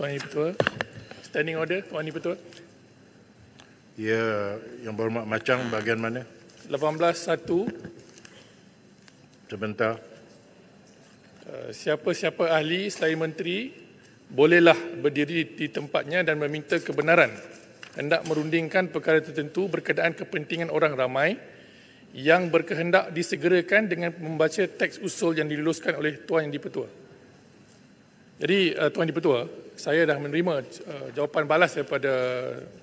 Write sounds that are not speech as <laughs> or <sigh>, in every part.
Tuan Ibu Petua. Standing order, Tuan Ibu Petua. Ya, Yang Berhormat macam bahagian mana? 18.1. Sebentar. Eh, siapa-siapa ahli selain menteri bolehlah berdiri di tempatnya dan meminta kebenaran. Hendak merundingkan perkara tertentu berkenaan kepentingan orang ramai yang berkehendak disegerakan dengan membaca teks usul yang diluluskan oleh Tuan Yang Dipertua. Jadi uh, Tuan Dipertua, saya dah menerima uh, jawapan balas daripada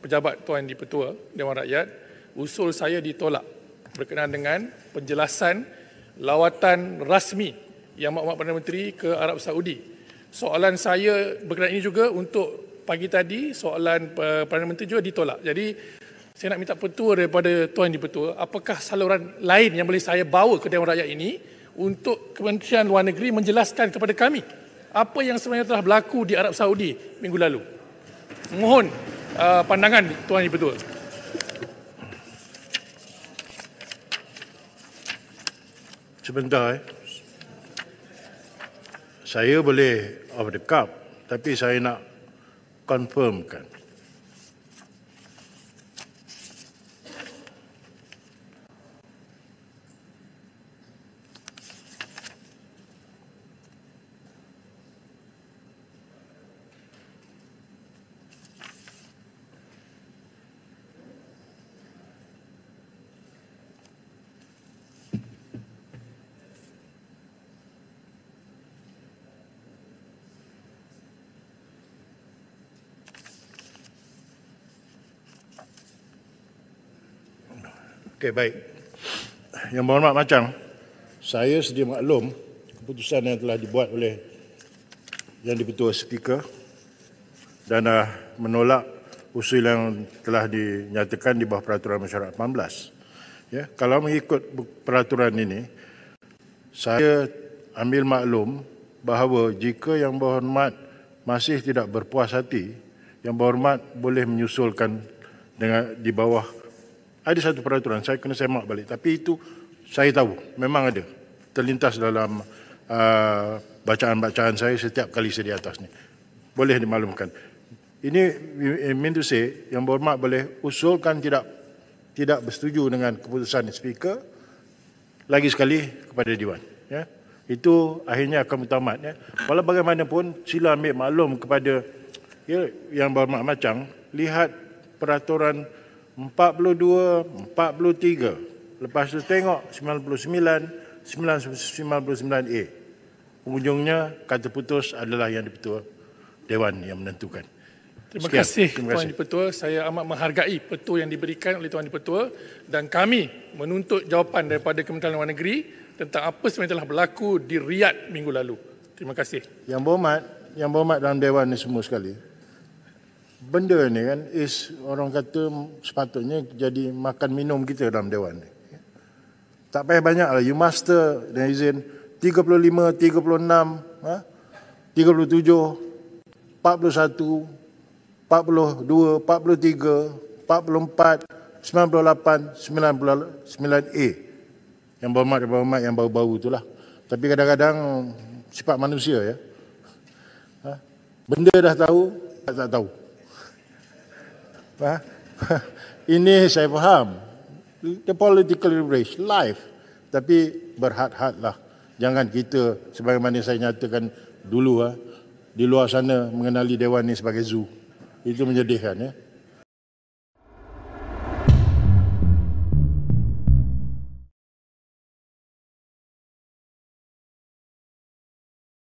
pejabat Tuan Dipertua Dewan Rakyat. Usul saya ditolak berkenaan dengan penjelasan lawatan rasmi yang Mahkamah Perdana Menteri ke Arab Saudi. Soalan saya berkenaan ini juga untuk pagi tadi soalan Perdana Menteri juga ditolak. Jadi saya nak minta petua daripada Tuan di petua, apakah saluran lain yang boleh saya bawa ke Dewan Rakyat ini untuk Kementerian Luar Negeri menjelaskan kepada kami apa yang sebenarnya telah berlaku di Arab Saudi minggu lalu. Mohon uh, pandangan Tuan Yang Pertua. Sebentar. Eh. Saya boleh off the cup tapi saya nak confirmkan. Okey, baik. Yang berhormat macam, saya sedia maklum keputusan yang telah dibuat oleh yang dipertua speaker dan uh, menolak usul yang telah dinyatakan di bawah peraturan masyarakat 18. Ya, kalau mengikut peraturan ini, saya ambil maklum bahawa jika yang berhormat masih tidak berpuas hati, yang berhormat boleh menyusulkan dengan di bawah ada satu peraturan saya kena semak balik tapi itu saya tahu memang ada terlintas dalam uh, bacaan-bacaan saya setiap kali saya di atas ni boleh dimaklumkan ini mean to say yang berhormat boleh usulkan tidak tidak bersetuju dengan keputusan speaker lagi sekali kepada dewan ya itu akhirnya akan bertamat ya walau bagaimanapun sila ambil maklum kepada ya, yang berhormat macam lihat peraturan 42, 43. Lepas tu tengok 99, 99A. Ujungnya kata putus adalah yang dipertua Dewan yang menentukan. Terima Sekian. kasih Terima Tuan Dipertua. Saya amat menghargai petua yang diberikan oleh Tuan Dipertua dan kami menuntut jawapan daripada Kementerian Luar Negeri tentang apa sebenarnya telah berlaku di Riyadh minggu lalu. Terima kasih. Yang berhormat, yang berhormat dalam Dewan ini semua sekali benda ni kan is orang kata sepatutnya jadi makan minum kita dalam dewan ni. Tak payah banyak lah. You master dengan izin 35, 36, 37, 42, 43, 44, 98, 99A. Yang berhormat-berhormat yang bau bau tu lah. Tapi kadang-kadang sifat manusia ya. Ha? Benda dah tahu, tak tahu. Ha? <laughs> Ini saya faham. The political race, life. Tapi berhad-hadlah. Jangan kita, sebagaimana saya nyatakan dulu, ha, di luar sana mengenali Dewan ini sebagai zoo. Itu menyedihkan. Ya.